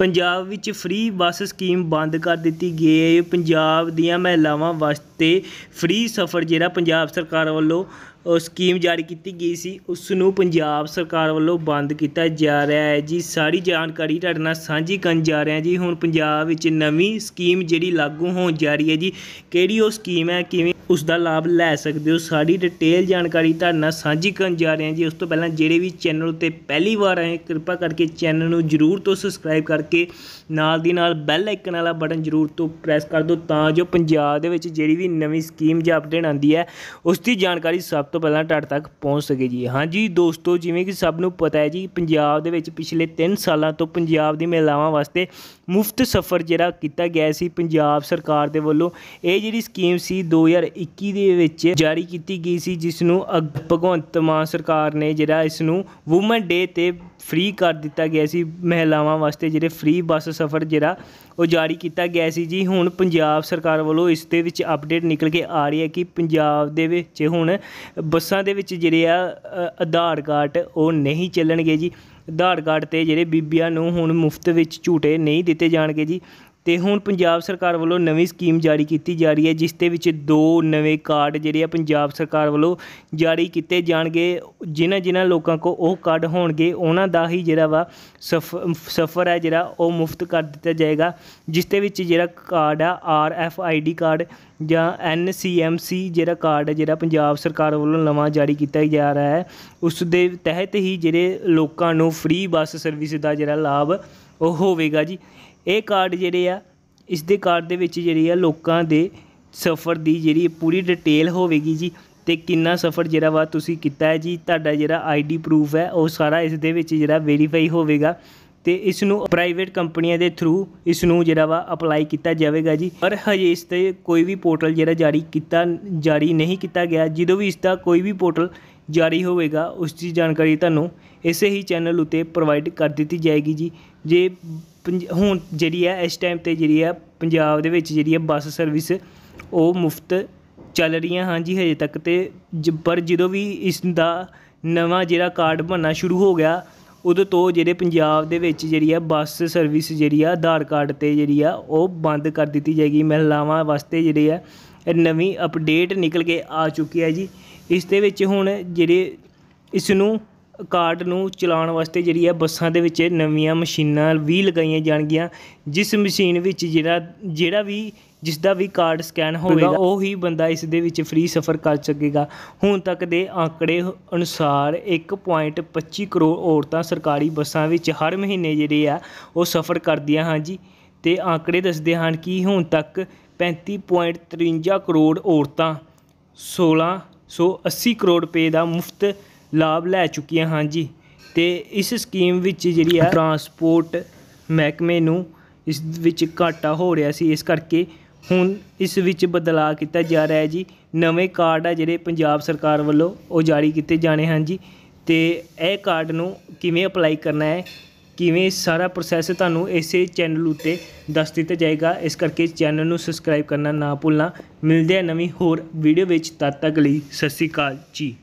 ਪੰਜਾਬ ਵਿੱਚ free bus scheme ਬੰਦ ਕਰ ਦਿੱਤੀ ਗਈ ਹੈ ਪੰਜਾਬ ਦੀਆਂ ਮਹਿਲਾਵਾਂ ਵਾਸਤੇ ਫ੍ਰੀ ਸਫ਼ਰ ਜਿਹੜਾ ਪੰਜਾਬ ਸਰਕਾਰ ਵੱਲੋਂ ਸਕੀਮ ਜਾਰੀ ਕੀਤੀ ਗਈ ਸੀ ਉਸ ਨੂੰ ਪੰਜਾਬ ਸਰਕਾਰ ਵੱਲੋਂ ਬੰਦ ਕੀਤਾ ਜਾ ਰਿਹਾ ਹੈ ਜੀ ਸਾਰੀ ਜਾਣਕਾਰੀ ਤੁਹਾਡੇ ਨਾਲ ਸਾਂਝੀ ਕਰਨ ਜਾ ਰਹੇ ਹਾਂ ਜੀ ਹੁਣ ਪੰਜਾਬ ਵਿੱਚ ਨਵੀਂ ਸਕੀਮ ਜਿਹੜੀ ਲਾਗੂ ਹੋਣ ਜਾ ਰਹੀ ਹੈ ਜੀ ਕਿਹੜੀ ਉਹ ਸਕੀਮ ਹੈ ਕਿਵੇਂ ਉਸ ਦਾ ਲਾਭ ਲੈ ਸਕਦੇ ਹੋ ਸਾਰੀ ਡਿਟੇਲ ਜਾਣਕਾਰੀ ਤੁਹਾਡੇ ਨਾਲ ਸਾਂਝੀ ਕਰਨ ਜਾ ਰਹੇ ਹਾਂ ਜੀ ਉਸ ਤੋਂ ਪਹਿਲਾਂ ਜਿਹੜੇ ਵੀ ਚੈਨਲ ਉੱਤੇ ਪਹਿਲੀ ਵਾਰ ਆਏ ਕਿਰਪਾ ਕਰਕੇ ਚੈਨਲ ਨੂੰ ਜਰੂਰ ਤੋਂ ਸਬਸਕ੍ਰਾਈਬ ਕਰਕੇ ਨਾਲ ਦੀ ਨਾਲ ਬੈਲ ਆਈਕਨ ਵਾਲਾ ਬਟਨ ਜਰੂਰ ਤੋਂ ਪ੍ਰੈਸ ਕਰ ਦਿਓ ਤਾਂ ਜੋ ਪੰਜਾਬ ਦੇ ਵਿੱਚ ਜਿਹੜੀ ਵੀ ਨਵੀਂ ਸਕੀਮ ਜਾਂ ਅਪਡੇਟ ਆਂਦੀ ਹੈ ਉਸ ਦੀ ਜਾਣਕਾਰੀ ਸਭ ਤੋਂ ਪਹਿਲਾਂ ਤੁਹਾਡੇ ਤੱਕ ਪਹੁੰਚ ਸਕੇ ਜੀ ਹਾਂਜੀ ਦੋਸਤੋ ਜਿਵੇਂ ਕਿ ਸਭ ਨੂੰ ਪਤਾ ਹੈ ਜੀ ਪੰਜਾਬ ਦੇ ਵਿੱਚ ਪਿਛਲੇ 3 ਸਾਲਾਂ ਤੋਂ ਪੰਜਾਬ ਦੀ ਮਹਿਲਾਵਾਂ ਵਾਸਤੇ ਮੁਫਤ ਸਫ਼ਰ ਜਿਹੜਾ ਕੀਤਾ ਗਿਆ ਸੀ ਪੰਜਾਬ ਸਰਕਾਰ ਦੇ ਵੱਲੋਂ ਇਹ ਜਿਹੜੀ ਸਕੀਮ ਸੀ 2021 ਦੇ ਵਿੱਚ ਜਾਰੀ ਕੀਤੀ ਗਈ ਸੀ ਜਿਸ ਨੂੰ ਭਗਵੰਤ ਮਾਨ ਸਰਕਾਰ ਨੇ ਜਿਹੜਾ ਇਸ ਨੂੰ ਔਮਨ ਡੇ ਤੇ ਫ੍ਰੀ ਕਰ ਦਿੱਤਾ ਗਿਆ ਸੀ ਮਹਿਲਾਵਾਂ ਵਾਸਤੇ ਜਿਹੜੇ ਫ੍ਰੀ ਬੱਸ ਸਫ਼ਰ ਜਿਹੜਾ ਉਹ ਜਾਰੀ ਕੀਤਾ ਗਿਆ ਸੀ ਜੀ ਹੁਣ ਪੰਜਾਬ ਸਰਕਾਰ ਵੱਲੋਂ ਇਸ ਦੇ ਵਿੱਚ ਅਪਡੇਟ ਨਿਕਲ ਕੇ ਆ ਰਹੀ ਹੈ ਕਿ ਪੰਜਾਬ ਦੇ ਵਿੱਚ ਹੁਣ ਬੱਸਾਂ ਦੇ ਵਿੱਚ ਜਿਹੜੇ ਆ ਆਧਾਰ ਕਾਰਡ ਉਹ ਨਹੀਂ ਚੱਲਣਗੇ ਜੀ ਆਧਾਰ ਕਾਰਡ ਤੇ ਜਿਹੜੇ ਬੀਬੀਆਂ ਨੂੰ ਹੁਣ ਮੁਫਤ ਵਿੱਚ ਝੂਟੇ ਨਹੀਂ ਦਿੱਤੇ ਜਾਣਗੇ ਜੀ ਤੇ ਹੁਣ ਪੰਜਾਬ ਸਰਕਾਰ ਵੱਲੋਂ ਨਵੀਂ ਸਕੀਮ ਜਾਰੀ ਕੀਤੀ ਜਾ ਰਹੀ ਹੈ ਜਿਸ ਦੇ ਵਿੱਚ ਦੋ ਨਵੇਂ ਕਾਰਡ ਜਿਹੜੇ ਆ ਪੰਜਾਬ ਸਰਕਾਰ ਵੱਲੋਂ ਜਾਰੀ ਕੀਤੇ ਜਾਣਗੇ ਜਿਨ੍ਹਾਂ ਜਿਨ੍ਹਾਂ ਲੋਕਾਂ ਕੋ ਉਹ ਕਾਰਡ ਹੋਣਗੇ ਉਹਨਾਂ ਦਾ ਹੀ ਜਿਹੜਾ ਵਾ ਸਫਰ ਹੈ ਜਿਹੜਾ ਉਹ ਮੁਫਤ ਕਰ ਦਿੱਤਾ ਜਾਏਗਾ ਜਿਸ ਦੇ ਵਿੱਚ ਜਿਹੜਾ ਕਾਰਡ ਆ R F I D card ਜਾਂ ਐਨ ਸੀ ਐਮ ਸੀ ਜਿਹੜਾ ਕਾਰਡ ਹੈ ਜਿਹੜਾ ਪੰਜਾਬ ਸਰਕਾਰ ਵੱਲੋਂ ਨਵਾਂ ਜਾਰੀ ਕੀਤਾ ਜਾ ਰਿਹਾ ਹੈ ਉਸ ਦੇ ਤਹਿਤ ਹੀ ਜਿਹੜੇ ਲੋਕਾਂ ਨੂੰ ਫ੍ਰੀ ਬੱਸ ਸਰਵਿਸ ਦਾ ਜਿਹੜਾ ਲਾਭ ਉਹ ਹੋਵੇਗਾ ਜੀ ਇਹ ਕਾਰਡ ਜਿਹੜੇ ਆ ਇਸ ਦੇ ਕਾਰਡ ਦੇ ਵਿੱਚ ਜਿਹੜੀ ਆ ਲੋਕਾਂ ਦੇ ਸਫ਼ਰ ਦੀ ਜਿਹੜੀ ਪੂਰੀ ਡਿਟੇਲ ਹੋਵੇਗੀ ਜੀ ਤੇ ਕਿੰਨਾ ਸਫ਼ਰ ਜਿਹੜਾ ਵਾ ਤੁਸੀਂ ਕੀਤਾ ਹੈ ਜੀ ਤੁਹਾਡਾ ਜਿਹੜਾ ਆਈਡੀ ਪ੍ਰੂਫ ਹੈ ਉਹ ਸਾਰਾ ਇਸ ਦੇ ਵਿੱਚ ਜਿਹੜਾ ਵੈਰੀਫਾਈ ਹੋਵੇਗਾ ਤੇ ਇਸ ਨੂੰ ਪ੍ਰਾਈਵੇਟ ਕੰਪਨੀਆਂ ਦੇ ਥਰੂ ਇਸ ਨੂੰ ਜਿਹੜਾ ਵਾ ਅਪਲਾਈ ਕੀਤਾ ਜਾਵੇਗਾ ਜੀ ਪਰ ਹਜੇ ਇਸ ਤੇ ਕੋਈ ਵੀ ਪੋਰਟਲ ਜਿਹੜਾ ਜਾਰੀ ਕੀਤਾ ਜਾਰੀ ਨਹੀਂ ਕੀਤਾ ਗਿਆ ਜਦੋਂ ਵੀ ਇਸ ਦਾ ਕੋਈ ਵੀ ਪੋਰਟਲ ਜਾਰੀ ਹੋਵੇਗਾ ਉਸ ਦੀ ਜਾਣਕਾਰੀ ਤੁਹਾਨੂੰ ਇਸੇ ਹੀ ਚੈਨਲ ਉਤੇ ਪ੍ਰੋਵਾਈਡ ਕਰ ਦਿੱਤੀ ਜਾਏਗੀ ਜੀ ਜੇ ਪੰਜ ਹੁਣ ਜਿਹੜੀ ਹੈ ਇਸ ਟਾਈਮ 'ਤੇ ਜਿਹੜੀ ਹੈ ਪੰਜਾਬ ਦੇ ਵਿੱਚ ਜਿਹੜੀ ਹੈ ਬੱਸ ਸਰਵਿਸ ਉਹ ਮੁਫਤ ਚੱਲ ਰਹੀਆਂ ਹਾਂ ਜੀ ਹਜੇ ਤੱਕ ਤੇ ਪਰ ਜਦੋਂ ਵੀ ਇਸ ਦਾ ਨਵਾਂ ਜਿਹੜਾ ਕਾਰਡ ਬਣਨਾ ਸ਼ੁਰੂ ਹੋ ਗਿਆ ਉਦੋਂ ਤੋਂ ਜਿਹੜੇ ਪੰਜਾਬ ਦੇ ਵਿੱਚ ਜਿਹੜੀ ਆ ਬੱਸ ਸਰਵਿਸ ਜਿਹੜੀ ਆ ਆਧਾਰ ਕਾਰਡ 'ਤੇ ਜਿਹੜੀ ਆ ਉਹ ਬੰਦ ਕਰ ਦਿੱਤੀ ਜਾਏਗੀ ਮਹਿਲਾਵਾਂ ਵਾਸਤੇ ਜਿਹੜੇ ਆ ਨਵੀਂ ਅਪਡੇਟ ਨਿਕਲ ਕੇ ਆ ਚੁੱਕੀ ਹੈ ਜੀ ਇਸ ਦੇ ਵਿੱਚ ਹੁਣ ਜਿਹੜੇ ਇਸ ਨੂੰ ਕਾਰਟ ਨੂੰ ਚਲਾਉਣ ਵਾਸਤੇ ਜਿਹੜੀ ਹੈ ਬੱਸਾਂ ਦੇ ਵਿੱਚ ਨਵੀਆਂ ਮਸ਼ੀਨਾਂ ਵੀ ਲਗਾਈਆਂ ਜਾਣਗੀਆਂ ਜਿਸ ਮਸ਼ੀਨ ਵਿੱਚ ਜਿਹੜਾ ਜਿਹੜਾ ਵੀ ਜਿਸ ਦਾ ਵੀ ਕਾਰਡ ਸਕੈਨ ਹੋਵੇਗਾ ਉਹ ਹੀ ਬੰਦਾ ਇਸ ਦੇ ਵਿੱਚ ਫ੍ਰੀ ਸਫ਼ਰ ਕਰ ਸਕੇਗਾ ਹੁਣ ਤੱਕ ਦੇ ਆંકੜੇ ਅਨੁਸਾਰ 1.25 ਕਰੋੜ ਔਰਤਾਂ ਸਰਕਾਰੀ ਬੱਸਾਂ ਵਿੱਚ ਹਰ ਮਹੀਨੇ ਜਿਹੜੇ ਆ ਉਹ ਸਫ਼ਰ ਕਰਦੀਆਂ ਹਨ ਜੀ ਤੇ ਆંકੜੇ ਦੱਸਦੇ ਹਨ ਕਿ ਹੁਣ ਤੱਕ 35.53 ਕਰੋੜ ਔਰਤਾਂ 1680 ਕਰੋੜ ਰੁਪਏ ਦਾ ਮੁਫਤ ਲਾਭ ਲੈ ਚੁੱਕੀਆਂ ਹਨ ਜੀ ਤੇ ਇਸ ਸਕੀਮ ਵਿੱਚ ਜਿਹੜੀ ਆ ਟਰਾਂਸਪੋਰਟ ਮਹਿਕਮੇ ਨੂੰ ਇਸ ਵਿੱਚ ਘਾਟਾ ਹੋ ਰਿਹਾ ਸੀ ਇਸ ਕਰਕੇ ਹੁਣ ਇਸ ਵਿੱਚ ਬਦਲਾਅ ਕੀਤਾ ਜਾ ਰਿਹਾ ਹੈ ਜੀ ਨਵੇਂ ਕਾਰਡ ਆ ਜਿਹੜੇ ਪੰਜਾਬ ਸਰਕਾਰ ਵੱਲੋਂ ਉਹ ਜਾਰੀ ਕੀਤੇ ਜਾਣੇ ਹਨ ਜੀ ਤੇ ਇਹ ਕਾਰਡ ਨੂੰ ਕਿਵੇਂ ਅਪਲਾਈ ਕਰਨਾ ਹੈ ਕਿਵੇਂ ਸਾਰਾ ਪ੍ਰੋਸੈਸ ਤੁਹਾਨੂੰ ਇਸੇ ਚੈਨਲ ਉੱਤੇ ਦੱਸ ਦਿੱਤਾ ਜਾਏਗਾ ਇਸ ਕਰਕੇ ਚੈਨਲ ਨੂੰ ਸਬਸਕ੍ਰਾਈਬ ਕਰਨਾ ਨਾ ਭੁੱਲਣਾ ਮਿਲਦੇ ਆ ਨਵੀਂ ਹੋਰ ਵੀਡੀਓ ਵਿੱਚ ਤਦ ਤੱਕ ਲਈ ਸਤਿ ਸ਼੍ਰੀ ਅਕਾਲ ਜੀ